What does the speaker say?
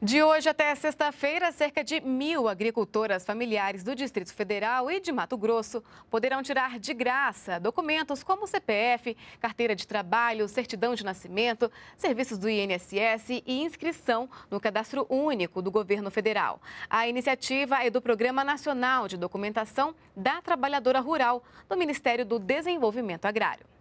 De hoje até sexta-feira, cerca de mil agricultoras familiares do Distrito Federal e de Mato Grosso poderão tirar de graça documentos como CPF, carteira de trabalho, certidão de nascimento, serviços do INSS e inscrição no cadastro único do governo federal. A iniciativa é do Programa Nacional de Documentação da Trabalhadora Rural, do Ministério do Desenvolvimento Agrário.